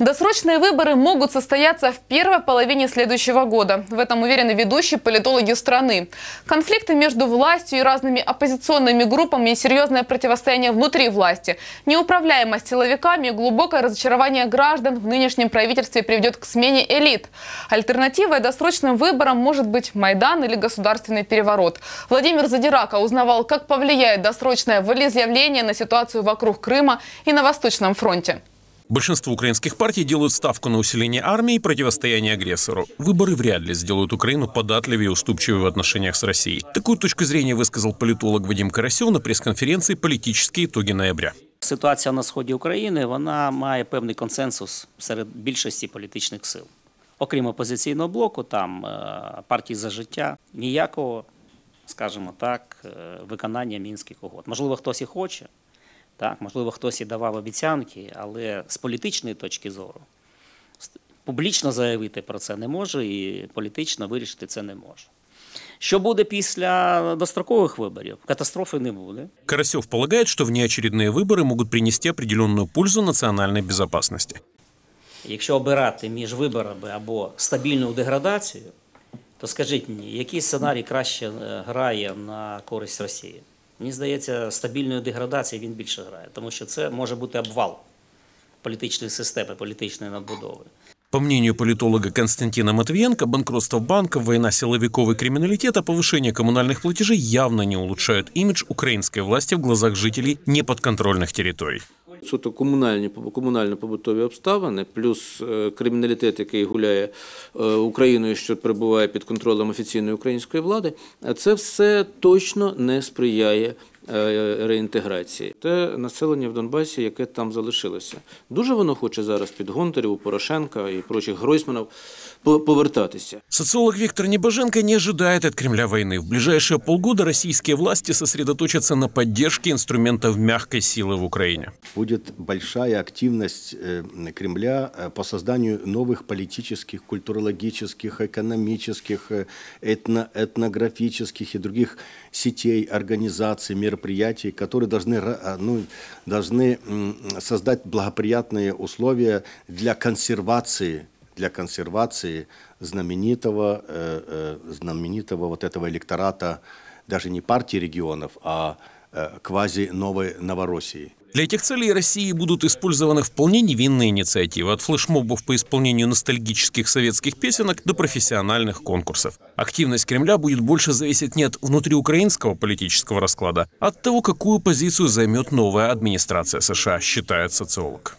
Досрочные выборы могут состояться в первой половине следующего года. В этом уверены ведущие политологи страны. Конфликты между властью и разными оппозиционными группами, и серьезное противостояние внутри власти, неуправляемость силовиками и глубокое разочарование граждан в нынешнем правительстве приведет к смене элит. Альтернативой досрочным выборам может быть Майдан или государственный переворот. Владимир Задирака узнавал, как повлияет досрочное волеизъявление на ситуацию вокруг Крыма и на Восточном фронте. Большинство украинских партий делают ставку на усиление армии и противостояние агрессору. Выборы вряд ли сделают Украину податливее и уступчивее в отношениях с Россией. Такую точку зрения высказал политолог Вадим Карасев на пресс-конференции «Политические итоги ноября». Ситуація на сході України вона має певний консенсус серед більшості політичних сил. Окрім опозиційного блоку, там е, партії за життя ніякого, скажімо так, е, виконання мінських угод. Можливо, хтось і хоче, так, Можливо, хтось і давав обіцянки, але з політичної точки зору публічно заявити про це не може і політично вирішити це не може. Что будет после дострокових выборов? Катастрофы не будет. Карасев полагает, что внеочередные выборы могут принести определенную пользу национальной безопасности. Якщо обирати між виборами або стабільну деградацію, то скажіть мені, який сценарій краще е, грає на користь Росії? Мені здається, стабільної деградації він більше грає, тому що це може бути обвал політичної системи, політичної надбудови. По мнению политолога Константина Матвиенко, банкротство банков, война силовиков и криминалитета, повышение коммунальных платежей явно не улучшают имидж украинской власти в глазах жителей неподконтрольных территорий. Суто комунальні комунально-побутові обставини, плюс е, криміналітет, який гуляє е, Україною, що перебуває під контролем офіційної української влади, це все точно не сприяє. реінтеграції. Те населення в Донбасі, яке там залишилося. Дуже воно хоче зараз під Гонтарєву, Порошенка и прочих Гройсманов повертатися. Социолог Виктор Небоженко не ожидает от Кремля войны. В ближайшие полгода российские власти сосредоточатся на поддержке инструментов мягкой силы в Украине. Будет большая активность э, Кремля э, по созданию новых политических, культурологических, экономических, э, этно этнографических и других сетей, организаций, мер мероприятий, которые должны, а, ну, должны создать благоприятные условия для консервации для консервации знаменитого, э, э, знаменитого вот этого электората даже не партии регионов, а э, квази новой Новороссии. Для этих целей России будут использованы вполне невинные инициативы от флешмобов по исполнению ностальгических советских песенок до профессиональных конкурсов. Активность Кремля будет больше зависеть не от внутриукраинского политического расклада, а от того, какую позицию займет новая администрация США, считает социолог.